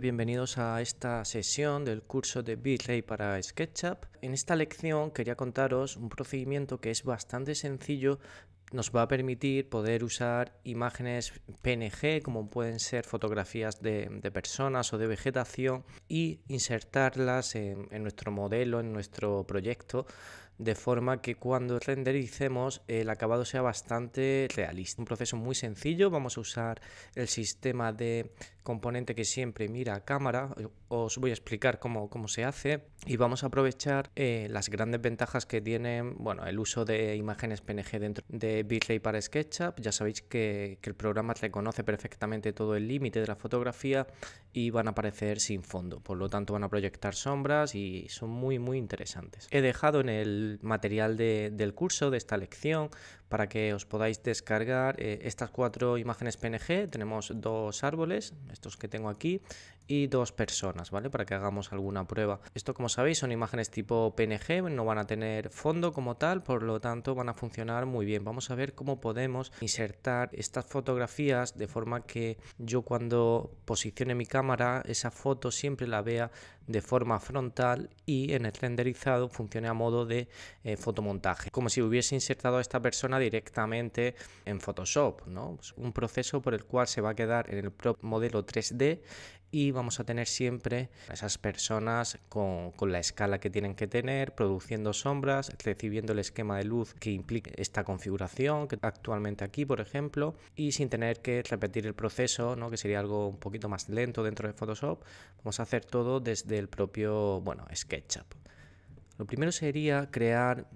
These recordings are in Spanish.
bienvenidos a esta sesión del curso de Bitlay para SketchUp. En esta lección quería contaros un procedimiento que es bastante sencillo, nos va a permitir poder usar imágenes PNG, como pueden ser fotografías de, personas o de vegetación, y insertarlas en nuestro modelo, en nuestro proyecto de forma que cuando rendericemos el acabado sea bastante realista. Un proceso muy sencillo, vamos a usar el sistema de componente que siempre mira a cámara, os voy a explicar cómo, cómo se hace y vamos a aprovechar eh, las grandes ventajas que tiene bueno, el uso de imágenes PNG dentro de Bitrate para SketchUp, ya sabéis que, que el programa reconoce perfectamente todo el límite de la fotografía y van a aparecer sin fondo, por lo tanto van a proyectar sombras y son muy muy interesantes. He dejado en el material del curso, de esta lección, para que os podáis descargar eh, estas cuatro imágenes PNG. Tenemos dos árboles, estos que tengo aquí, y dos personas, ¿vale? Para que hagamos alguna prueba. Esto, como sabéis, son imágenes tipo PNG, no van a tener fondo como tal, por lo tanto van a funcionar muy bien. Vamos a ver cómo podemos insertar estas fotografías de forma que yo cuando posicione mi cámara, esa foto siempre la vea de forma frontal y en el renderizado funcione a modo de eh, fotomontaje, como si hubiese insertado a esta persona directamente en Photoshop, pues un proceso por el cual se va a quedar en el propio modelo 3D y vamos a tener siempre a esas personas con, con, la escala que tienen que tener, produciendo sombras, recibiendo el esquema de luz que implica esta configuración, que actualmente aquí, por ejemplo, y sin tener que repetir el proceso, ¿no? que sería algo un poquito más lento dentro de Photoshop, vamos a hacer todo desde el propio, bueno, SketchUp. Lo primero sería crear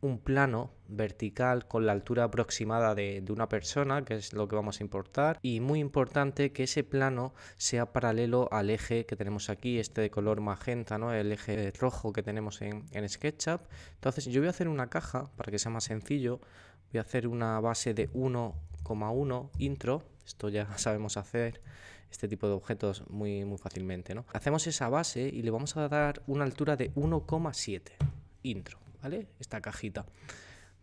un plano vertical con la altura aproximada de, una persona, que es lo que vamos a importar, y muy importante que ese plano sea paralelo al eje que tenemos aquí, este de color magenta, ¿no? el eje rojo que tenemos en, en SketchUp. Entonces yo voy a hacer una caja para que sea más sencillo, voy a hacer una base de 1,1 intro, esto ya sabemos hacer este tipo de objetos muy, muy fácilmente, ¿no? Hacemos esa base y le vamos a dar una altura de 1,7 intro, ¿vale? Esta cajita.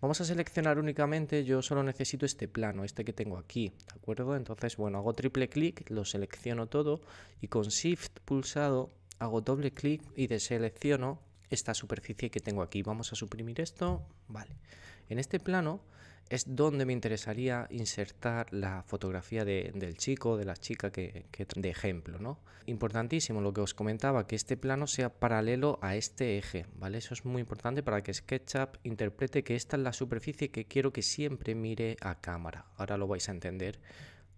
Vamos a seleccionar únicamente, yo solo necesito este plano, este que tengo aquí, ¿de acuerdo? Entonces, bueno, hago triple clic, lo selecciono todo y con Shift pulsado hago doble clic y deselecciono esta superficie que tengo aquí. Vamos a suprimir esto, vale. En este plano es donde me interesaría insertar la fotografía del chico, de la chica que, que, de ejemplo, ¿no? Importantísimo lo que os comentaba, que este plano sea paralelo a este eje, ¿vale? Eso es muy importante para que SketchUp interprete que esta es la superficie que quiero que siempre mire a cámara. Ahora lo vais a entender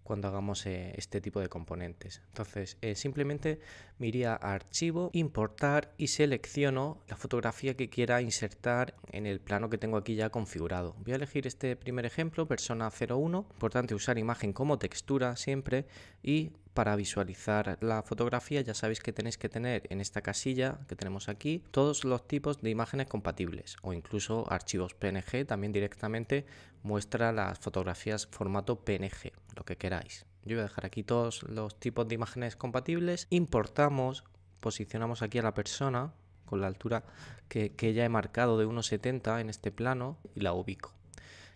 cuando hagamos eh, este tipo de componentes. Entonces, eh, simplemente me iría a archivo, importar y selecciono la fotografía que quiera insertar en el plano que tengo aquí ya configurado. Voy a elegir este primer ejemplo, persona 01, importante usar imagen como textura siempre y para visualizar la fotografía ya sabéis que tenéis que tener en esta casilla que tenemos aquí todos los tipos de imágenes compatibles o incluso archivos PNG también directamente muestra las fotografías formato PNG, lo que queráis. Yo voy a dejar aquí todos los tipos de imágenes compatibles. Importamos, posicionamos aquí a la persona con la altura que, ya he marcado de 1,70 en este plano y la ubico.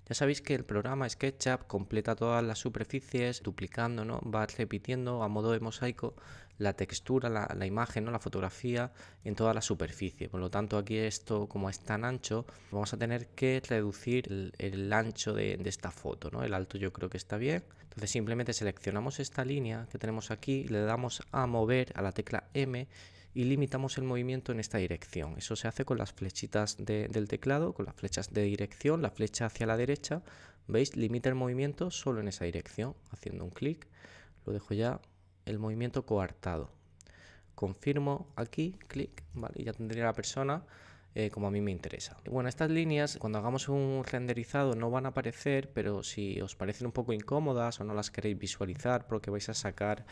Ya sabéis que el programa SketchUp completa todas las superficies duplicando, ¿no? va repitiendo a modo de mosaico la textura, la, imagen, la fotografía en toda la superficie. Por lo tanto, aquí esto, como es tan ancho, vamos a tener que reducir el, ancho de, esta foto. ¿no? El alto yo creo que está bien. Entonces simplemente seleccionamos esta línea que tenemos aquí, le damos a mover a la tecla M y limitamos el movimiento en esta dirección. Eso se hace con las flechitas del teclado, con las flechas de dirección, la flecha hacia la derecha, ¿veis? Limita el movimiento solo en esa dirección, haciendo un clic, lo dejo ya el movimiento coartado. Confirmo aquí, clic, ¿vale? Y ya tendría la persona eh, como a mí me interesa. Bueno, estas líneas cuando hagamos un renderizado no van a aparecer, pero si os parecen un poco incómodas o no las queréis visualizar porque vais a sacar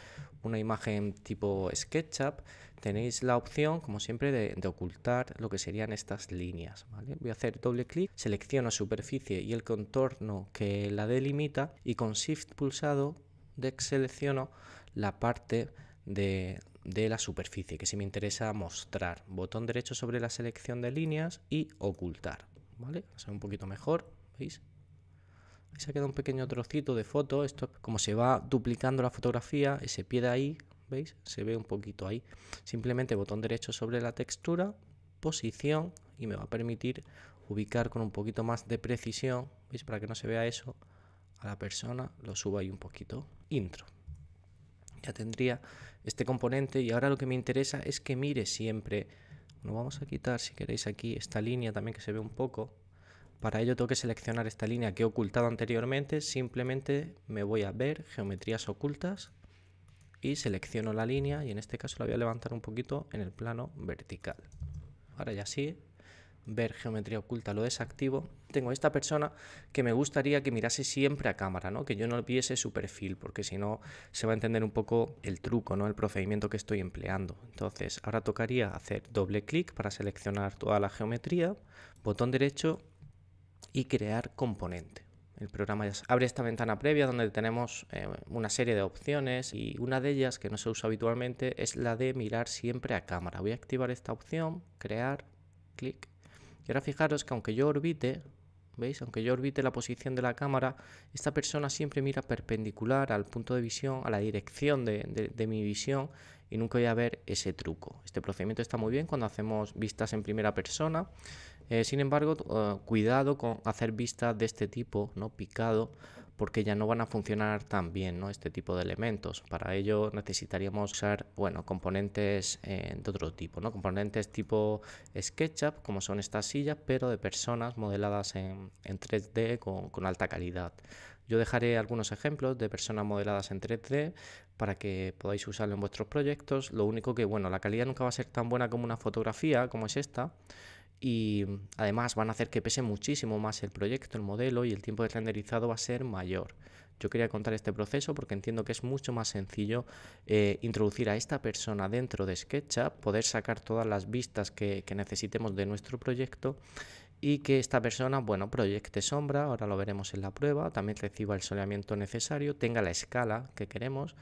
una imagen tipo SketchUp, tenéis la opción, como siempre, de, ocultar lo que serían estas líneas. Voy a hacer doble clic, selecciono superficie y el contorno que la delimita y con Shift pulsado deselecciono la parte de, de la superficie que si me interesa mostrar. Botón derecho sobre la selección de líneas y ocultar. ¿Vale? un poquito mejor. ¿Veis? se ha quedado un pequeño trocito de foto. Esto como se va duplicando la fotografía, ese pie de ahí, ¿veis? Se ve un poquito ahí. Simplemente botón derecho sobre la textura, posición y me va a permitir ubicar con un poquito más de precisión, ¿veis? Para que no se vea eso a la persona, lo subo ahí un poquito. Intro ya tendría este componente y ahora lo que me interesa es que mire siempre. Lo vamos a quitar si queréis aquí esta línea también que se ve un poco. Para ello tengo que seleccionar esta línea que he ocultado anteriormente, simplemente me voy a ver geometrías ocultas y selecciono la línea y en este caso la voy a levantar un poquito en el plano vertical. Ahora ya sí, ver geometría oculta, lo desactivo, tengo esta persona que me gustaría que mirase siempre a cámara, ¿no? que yo no viese su perfil, porque si no se va a entender un poco el truco, ¿no? el procedimiento que estoy empleando. Entonces, ahora tocaría hacer doble clic para seleccionar toda la geometría, botón derecho y crear componente. El programa ya abre esta ventana previa donde tenemos eh, una serie de opciones y una de ellas que no se usa habitualmente es la de mirar siempre a cámara. Voy a activar esta opción, crear, clic y ahora fijaros que aunque yo orbite, ¿veis? Aunque yo orbite la posición de la cámara, esta persona siempre mira perpendicular al punto de visión, a la dirección de, de mi visión, y nunca voy a ver ese truco. Este procedimiento está muy bien cuando hacemos vistas en primera persona, eh, sin embargo, eh, cuidado con hacer vistas de este tipo, ¿no? Picado, porque ya no van a funcionar tan bien, ¿no? Este tipo de elementos. Para ello necesitaríamos usar, bueno, componentes eh, de otro tipo, ¿no? Componentes tipo SketchUp, como son estas sillas, pero de personas modeladas en, en 3D con, con alta calidad. Yo dejaré algunos ejemplos de personas modeladas en 3D para que podáis usarlo en vuestros proyectos. Lo único que, bueno, la calidad nunca va a ser tan buena como una fotografía, como es esta. Y además van a hacer que pese muchísimo más el proyecto, el modelo y el tiempo de renderizado va a ser mayor. Yo quería contar este proceso porque entiendo que es mucho más sencillo eh, introducir a esta persona dentro de SketchUp, poder sacar todas las vistas que, que necesitemos de nuestro proyecto y que esta persona, bueno, proyecte sombra, ahora lo veremos en la prueba, también reciba el soleamiento necesario, tenga la escala que queremos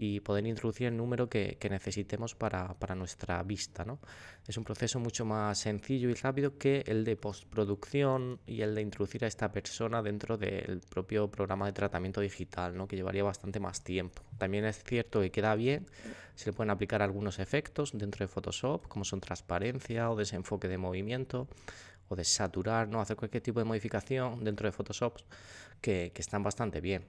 y poder introducir el número que, necesitemos para, nuestra vista. ¿no? Es un proceso mucho más sencillo y rápido que el de postproducción y el de introducir a esta persona dentro del propio programa de tratamiento digital, ¿no? que llevaría bastante más tiempo. También es cierto que queda bien, se le pueden aplicar algunos efectos dentro de Photoshop, como son transparencia o desenfoque de movimiento o de saturar, ¿no? hacer cualquier tipo de modificación dentro de Photoshop que, están bastante bien.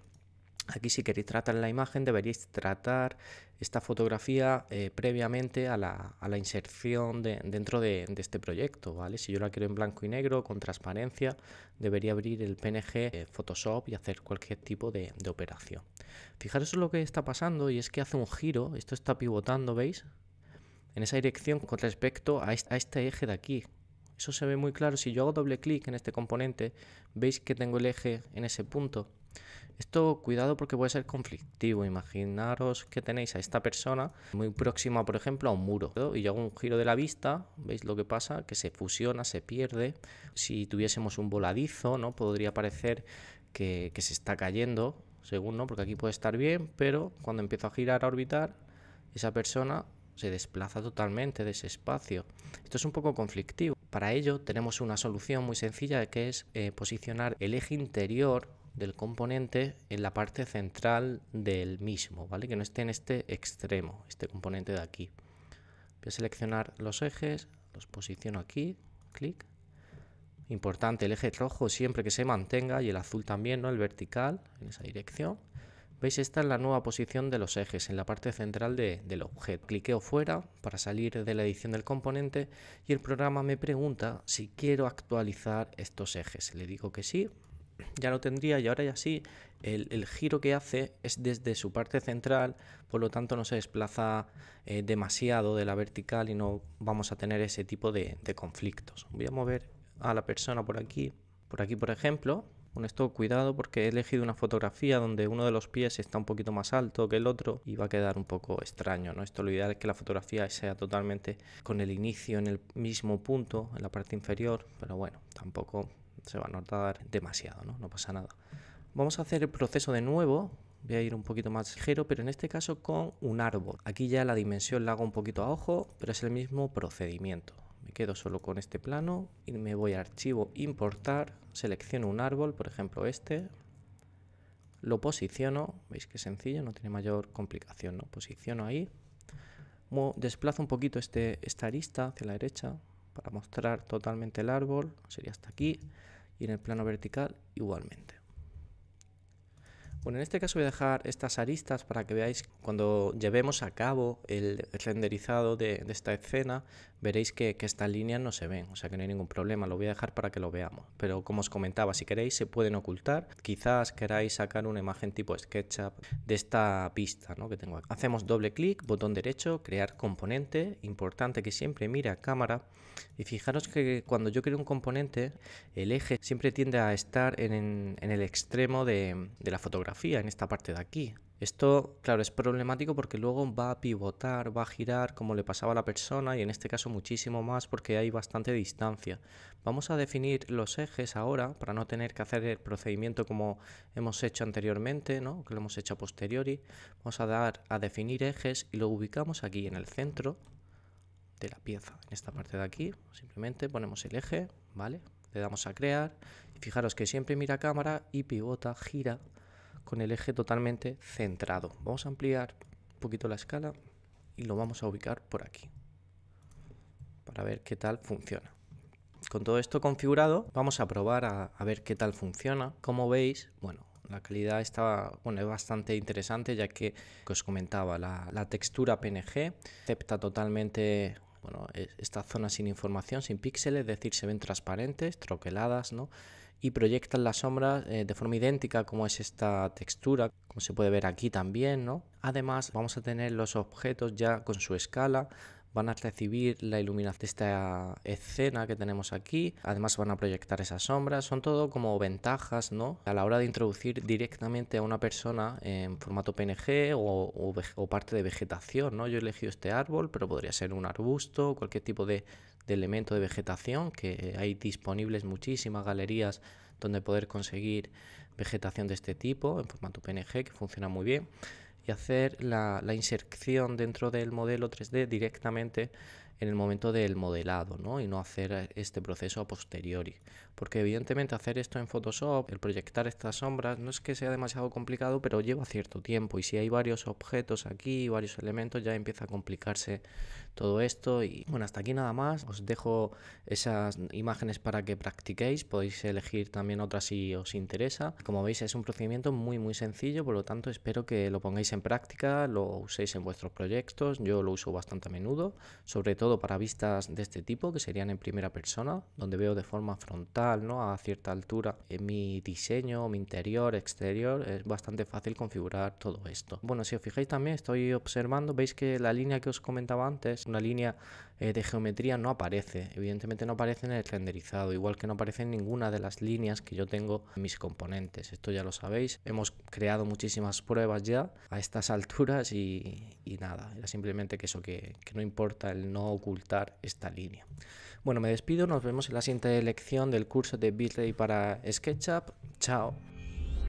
Aquí si queréis tratar la imagen deberíais tratar esta fotografía eh, previamente a la, inserción dentro de, este proyecto, ¿vale? Si yo la quiero en blanco y negro con transparencia debería abrir el PNG eh, Photoshop y hacer cualquier tipo de, operación. Fijaros lo que está pasando y es que hace un giro, esto está pivotando, ¿veis? En esa dirección con respecto a a este eje de aquí, eso se ve muy claro. Si yo hago doble clic en este componente, veis que tengo el eje en ese punto. Esto cuidado porque puede ser conflictivo. Imaginaros que tenéis a esta persona muy próxima, por ejemplo, a un muro. Y yo hago un giro de la vista, veis lo que pasa, que se fusiona, se pierde. Si tuviésemos un voladizo, ¿no? Podría parecer que, se está cayendo, según no, porque aquí puede estar bien, pero cuando empiezo a girar, a orbitar, esa persona se desplaza totalmente de ese espacio. Esto es un poco conflictivo. Para ello tenemos una solución muy sencilla que es eh, posicionar el eje interior del componente en la parte central del mismo, ¿vale? Que no esté en este extremo, este componente de aquí. Voy a seleccionar los ejes, los posiciono aquí, clic. Importante, el eje rojo siempre que se mantenga y el azul también, ¿no? El vertical, en esa dirección. Veis, esta es la nueva posición de los ejes en la parte central del objeto. Cliqueo fuera para salir de la edición del componente y el programa me pregunta si quiero actualizar estos ejes. Le digo que sí, ya lo tendría y ahora ya sí, el, giro que hace es desde su parte central, por lo tanto no se desplaza eh, demasiado de la vertical y no vamos a tener ese tipo de, de conflictos. Voy a mover a la persona por aquí, por aquí por ejemplo, con esto cuidado porque he elegido una fotografía donde uno de los pies está un poquito más alto que el otro y va a quedar un poco extraño, ¿no? Esto lo ideal es que la fotografía sea totalmente con el inicio en el mismo punto, en la parte inferior, pero bueno, tampoco se va a notar demasiado, ¿no? No pasa nada. Vamos a hacer el proceso de nuevo, voy a ir un poquito más ligero, pero en este caso con un árbol. Aquí ya la dimensión la hago un poquito a ojo, pero es el mismo procedimiento. Me quedo solo con este plano y me voy a archivo importar, selecciono un árbol, por ejemplo este, lo posiciono, veis que sencillo, no tiene mayor complicación, ¿no? Posiciono ahí, desplazo un poquito este, esta arista hacia la derecha para mostrar totalmente el árbol, sería hasta aquí, y en el plano vertical igualmente. Bueno, en este caso voy a dejar estas aristas para que veáis cuando llevemos a cabo el renderizado de, esta escena, veréis que, estas líneas no se ven, o sea que no hay ningún problema, lo voy a dejar para que lo veamos. Pero como os comentaba, si queréis se pueden ocultar, quizás queráis sacar una imagen tipo SketchUp de esta pista que tengo aquí. Hacemos doble clic, botón derecho, crear componente, importante que siempre mire a cámara y fijaros que cuando yo creo un componente, el eje siempre tiende a estar en, el extremo de la fotografía en esta parte de aquí. Esto, claro, es problemático porque luego va a pivotar, va a girar como le pasaba a la persona y en este caso muchísimo más porque hay bastante distancia. Vamos a definir los ejes ahora para no tener que hacer el procedimiento como hemos hecho anteriormente, ¿no? que lo hemos hecho a posteriori. Vamos a dar a definir ejes y lo ubicamos aquí en el centro de la pieza, en esta parte de aquí. Simplemente ponemos el eje, ¿vale? Le damos a crear. y Fijaros que siempre mira cámara y pivota, gira con el eje totalmente centrado. Vamos a ampliar un poquito la escala y lo vamos a ubicar por aquí para ver qué tal funciona. Con todo esto configurado, vamos a probar a, ver qué tal funciona. Como veis, bueno, la calidad está, bueno, es bastante interesante ya que, os comentaba, la, textura PNG acepta totalmente bueno, e, esta zona sin información, sin píxeles, es decir, se ven transparentes, troqueladas, ¿no? y proyectan las sombras eh, de forma idéntica como es esta textura, como se puede ver aquí también, ¿no? Además vamos a tener los objetos ya con su escala, van a recibir la iluminación de esta escena que tenemos aquí, además van a proyectar esas sombras, son todo como ventajas, ¿no? A la hora de introducir directamente a una persona en formato PNG o, o, o parte de vegetación, ¿no? Yo he elegido este árbol, pero podría ser un arbusto, cualquier tipo de, de elemento de vegetación, que hay disponibles muchísimas galerías donde poder conseguir vegetación de este tipo en formato PNG, que funciona muy bien, y hacer la, la inserción dentro del modelo 3D directamente en el momento del modelado ¿no? y no hacer eh, este proceso a posteriori. Porque evidentemente hacer esto en Photoshop, el proyectar estas sombras, no es que sea demasiado complicado, pero lleva cierto tiempo. Y si hay varios objetos aquí, varios elementos, ya empieza a complicarse todo esto. Y bueno, hasta aquí nada más. Os dejo esas imágenes para que practiquéis. Podéis elegir también otras si os interesa. Como veis es un procedimiento muy muy sencillo, por lo tanto espero que lo pongáis en práctica, lo uséis en vuestros proyectos. Yo lo uso bastante a menudo, sobre todo para vistas de este tipo, que serían en primera persona, donde veo de forma frontal, ¿no? A cierta altura en eh, mi diseño, mi interior, exterior, es bastante fácil configurar todo esto. Bueno, si os fijáis también, estoy observando, veis que la línea que os comentaba antes, una línea eh, de geometría no aparece, evidentemente no aparece en el renderizado, igual que no aparece en ninguna de las líneas que yo tengo en mis componentes, esto ya lo sabéis, hemos creado muchísimas pruebas ya a estas alturas y, nada, era simplemente que eso, que no importa el no ocultar esta línea. Bueno, me despido, nos vemos en la siguiente lección del curso de Bitley para SketchUp. Chao.